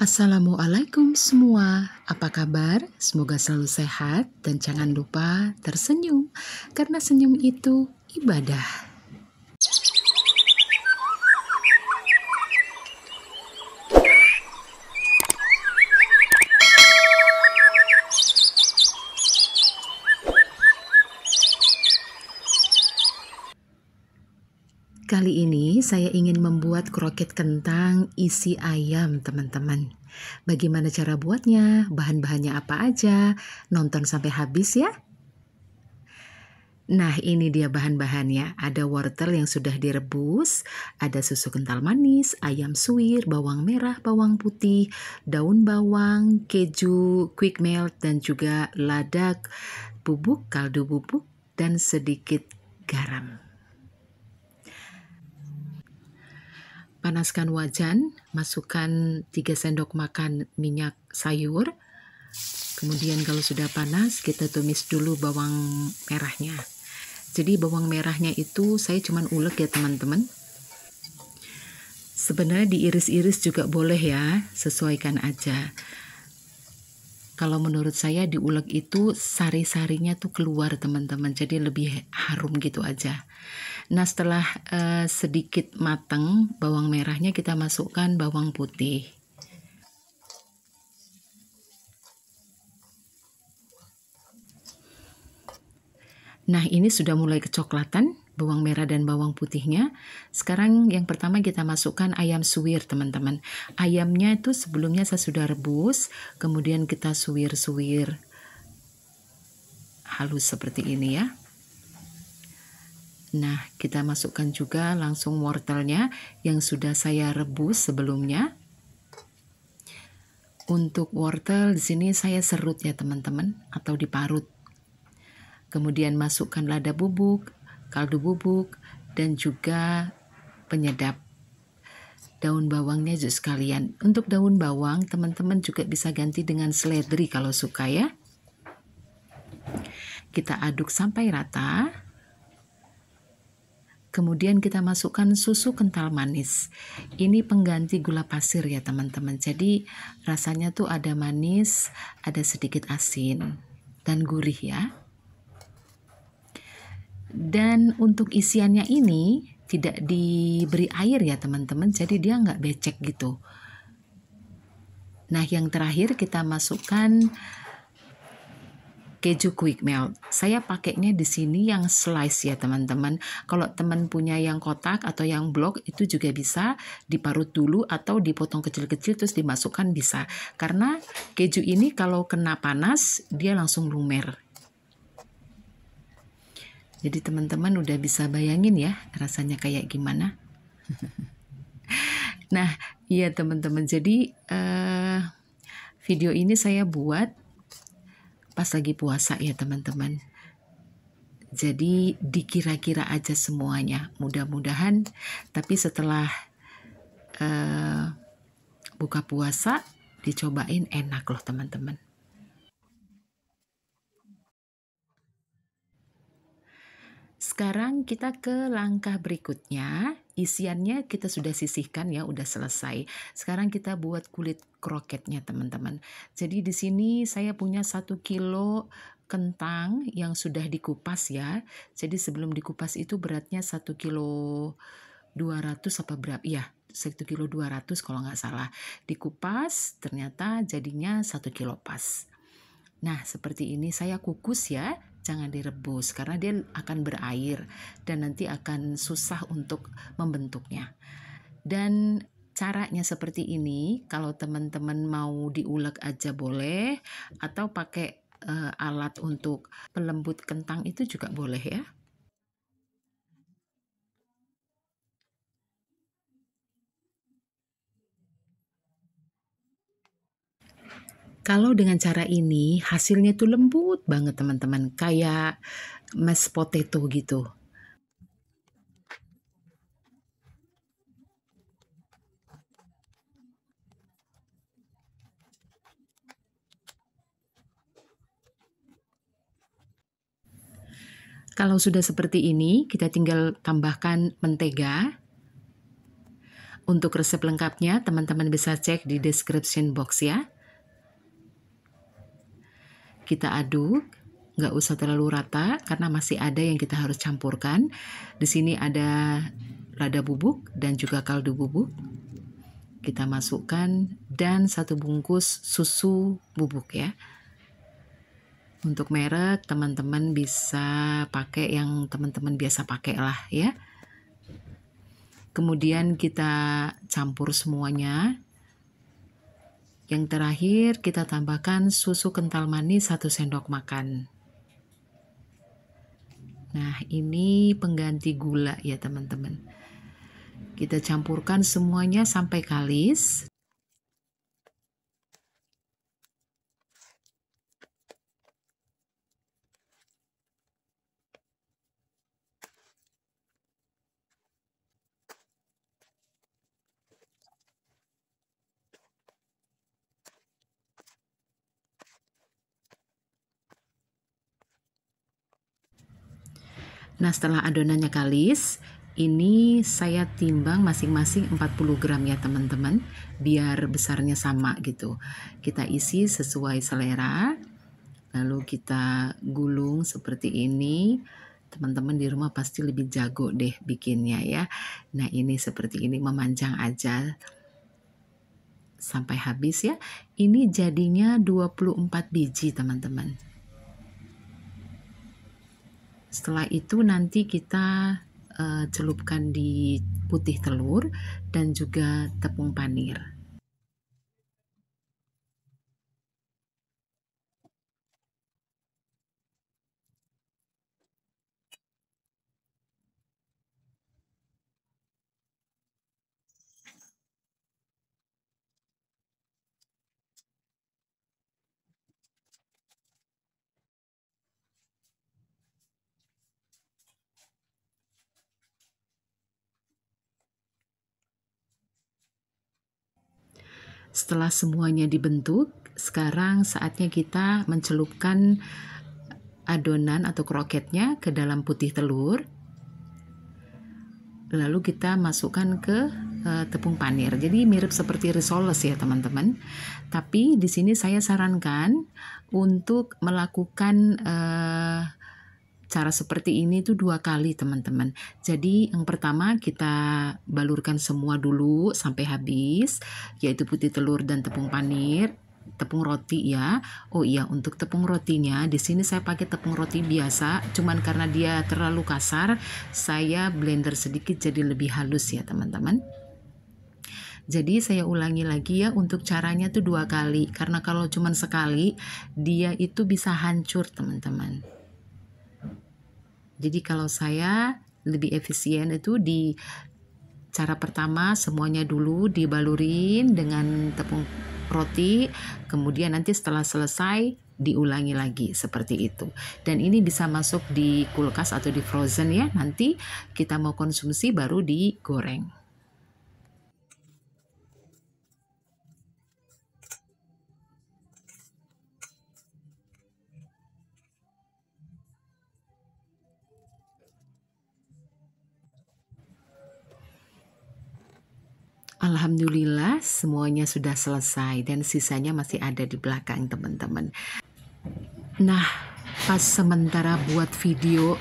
Assalamualaikum semua, apa kabar? Semoga selalu sehat dan jangan lupa tersenyum, karena senyum itu ibadah. Kali ini saya ingin membuat kroket kentang isi ayam, teman-teman. Bagaimana cara buatnya? Bahan-bahannya apa aja? Nonton sampai habis ya. Nah, ini dia bahan-bahannya. Ada wortel yang sudah direbus, ada susu kental manis, ayam suwir, bawang merah, bawang putih, daun bawang, keju, quick melt, dan juga ladak, bubuk, kaldu bubuk, dan sedikit garam. panaskan wajan, masukkan 3 sendok makan minyak sayur. Kemudian kalau sudah panas, kita tumis dulu bawang merahnya. Jadi bawang merahnya itu saya cuma ulek ya teman-teman. Sebenarnya diiris-iris juga boleh ya, sesuaikan aja. Kalau menurut saya diulek itu sari-sarinya tuh keluar teman-teman, jadi lebih harum gitu aja. Nah, setelah uh, sedikit matang bawang merahnya kita masukkan bawang putih. Nah, ini sudah mulai kecoklatan bawang merah dan bawang putihnya. Sekarang yang pertama kita masukkan ayam suwir, teman-teman. Ayamnya itu sebelumnya saya sudah rebus, kemudian kita suwir-suwir halus seperti ini ya. Nah, kita masukkan juga langsung wortelnya yang sudah saya rebus sebelumnya. Untuk wortel di sini saya serut ya teman-teman atau diparut. Kemudian masukkan lada bubuk, kaldu bubuk, dan juga penyedap daun bawangnya juga sekalian. Untuk daun bawang, teman-teman juga bisa ganti dengan seledri kalau suka ya. Kita aduk sampai rata. Kemudian kita masukkan susu kental manis. Ini pengganti gula pasir ya teman-teman. Jadi rasanya tuh ada manis, ada sedikit asin dan gurih ya. Dan untuk isiannya ini tidak diberi air ya teman-teman. Jadi dia nggak becek gitu. Nah yang terakhir kita masukkan keju quick melt. Saya pakainya di sini yang slice ya teman-teman. Kalau teman punya yang kotak atau yang blok itu juga bisa diparut dulu atau dipotong kecil-kecil terus dimasukkan bisa. Karena keju ini kalau kena panas dia langsung lumer. Jadi teman-teman udah bisa bayangin ya rasanya kayak gimana. nah, iya teman-teman. Jadi uh, video ini saya buat pas lagi puasa ya teman-teman. Jadi dikira-kira aja semuanya, mudah-mudahan. Tapi setelah uh, buka puasa, dicobain enak loh teman-teman. Sekarang kita ke langkah berikutnya, isiannya kita sudah sisihkan ya, udah selesai. Sekarang kita buat kulit kroketnya teman-teman. Jadi di sini saya punya satu kilo kentang yang sudah dikupas ya. Jadi sebelum dikupas itu beratnya satu kilo 200 apa berapa? Ya, satu kilo 200 kalau nggak salah. Dikupas ternyata jadinya satu kilo pas. Nah, seperti ini saya kukus ya jangan direbus karena dia akan berair dan nanti akan susah untuk membentuknya. Dan caranya seperti ini, kalau teman-teman mau diulek aja boleh atau pakai uh, alat untuk pelembut kentang itu juga boleh ya. Kalau dengan cara ini hasilnya tuh lembut banget teman-teman, kayak mashed potato gitu. Kalau sudah seperti ini, kita tinggal tambahkan mentega. Untuk resep lengkapnya, teman-teman bisa cek di description box ya kita aduk nggak usah terlalu rata karena masih ada yang kita harus campurkan. Di sini ada lada bubuk dan juga kaldu bubuk. Kita masukkan dan satu bungkus susu bubuk ya. Untuk merek teman-teman bisa pakai yang teman-teman biasa pakai lah ya. Kemudian kita campur semuanya yang terakhir, kita tambahkan susu kental manis 1 sendok makan. Nah, ini pengganti gula ya teman-teman. Kita campurkan semuanya sampai kalis. Nah, setelah adonannya kalis, ini saya timbang masing-masing 40 gram ya teman-teman biar besarnya sama gitu kita isi sesuai selera lalu kita gulung seperti ini teman-teman di rumah pasti lebih jago deh bikinnya ya nah ini seperti ini memanjang aja sampai habis ya ini jadinya 24 biji teman-teman setelah itu nanti kita uh, celupkan di putih telur dan juga tepung panir. Setelah semuanya dibentuk, sekarang saatnya kita mencelupkan adonan atau kroketnya ke dalam putih telur. Lalu kita masukkan ke e, tepung panir. Jadi mirip seperti risoles ya, teman-teman. Tapi di sini saya sarankan untuk melakukan e, cara seperti ini itu dua kali teman-teman. Jadi yang pertama kita balurkan semua dulu sampai habis, yaitu putih telur dan tepung panir tepung roti ya. Oh iya, untuk tepung rotinya di sini saya pakai tepung roti biasa, cuman karena dia terlalu kasar, saya blender sedikit jadi lebih halus ya, teman-teman. Jadi saya ulangi lagi ya untuk caranya tuh dua kali karena kalau cuman sekali dia itu bisa hancur, teman-teman. Jadi kalau saya lebih efisien itu di cara pertama semuanya dulu dibalurin dengan tepung roti, kemudian nanti setelah selesai diulangi lagi seperti itu. Dan ini bisa masuk di kulkas atau di frozen ya, nanti kita mau konsumsi baru digoreng. Alhamdulillah semuanya sudah selesai dan sisanya masih ada di belakang teman-teman. Nah, pas sementara buat video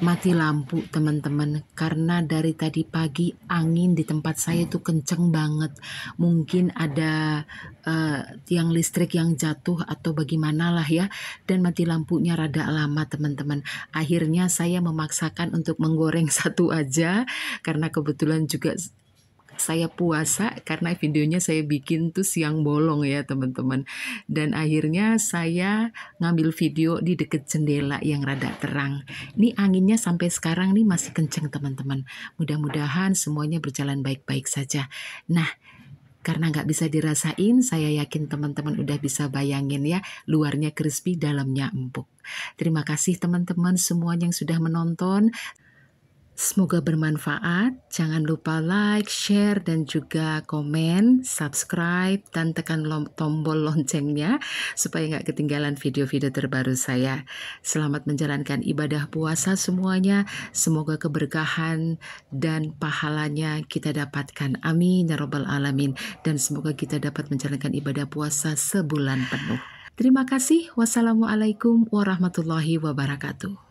mati lampu teman-teman karena dari tadi pagi angin di tempat saya itu kenceng banget mungkin ada uh, tiang listrik yang jatuh atau bagaimana lah ya dan mati lampunya rada lama teman-teman akhirnya saya memaksakan untuk menggoreng satu aja karena kebetulan juga saya puasa karena videonya saya bikin tuh siang bolong ya teman-teman. Dan akhirnya saya ngambil video di deket jendela yang rada terang. Ini anginnya sampai sekarang nih masih kenceng teman-teman. Mudah-mudahan semuanya berjalan baik-baik saja. Nah, karena nggak bisa dirasain, saya yakin teman-teman udah bisa bayangin ya, luarnya crispy, dalamnya empuk. Terima kasih teman-teman semua yang sudah menonton. Semoga bermanfaat. Jangan lupa like, share, dan juga komen, subscribe, dan tekan tombol loncengnya supaya nggak ketinggalan video-video terbaru saya. Selamat menjalankan ibadah puasa semuanya. Semoga keberkahan dan pahalanya kita dapatkan. Amin. Ya Rabbal Alamin. Dan semoga kita dapat menjalankan ibadah puasa sebulan penuh. Terima kasih. Wassalamualaikum warahmatullahi wabarakatuh.